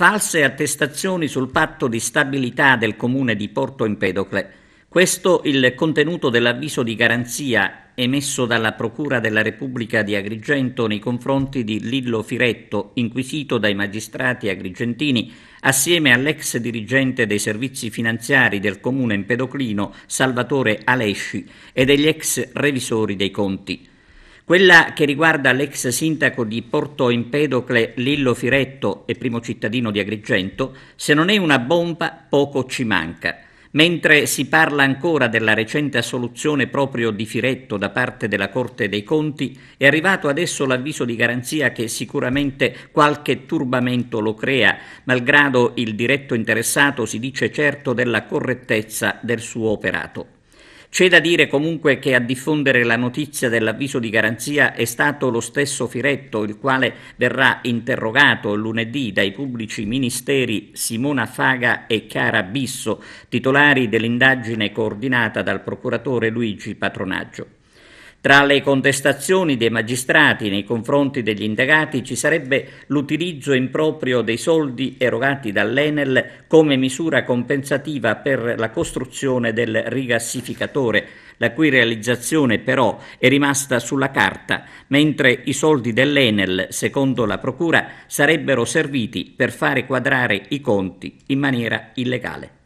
false attestazioni sul patto di stabilità del comune di Porto Empedocle. Questo il contenuto dell'avviso di garanzia emesso dalla Procura della Repubblica di Agrigento nei confronti di Lillo Firetto, inquisito dai magistrati agrigentini assieme all'ex dirigente dei servizi finanziari del comune empedoclino Salvatore Alesci e degli ex revisori dei conti. Quella che riguarda l'ex sindaco di Porto Empedocle Lillo Firetto e primo cittadino di Agrigento, se non è una bomba poco ci manca. Mentre si parla ancora della recente assoluzione proprio di Firetto da parte della Corte dei Conti, è arrivato adesso l'avviso di garanzia che sicuramente qualche turbamento lo crea, malgrado il diretto interessato si dice certo della correttezza del suo operato. C'è da dire comunque che a diffondere la notizia dell'avviso di garanzia è stato lo stesso Firetto, il quale verrà interrogato lunedì dai pubblici ministeri Simona Faga e Chiara Bisso, titolari dell'indagine coordinata dal procuratore Luigi Patronaggio. Tra le contestazioni dei magistrati nei confronti degli indagati ci sarebbe l'utilizzo improprio dei soldi erogati dall'Enel come misura compensativa per la costruzione del rigassificatore, la cui realizzazione però è rimasta sulla carta, mentre i soldi dell'Enel, secondo la Procura, sarebbero serviti per fare quadrare i conti in maniera illegale.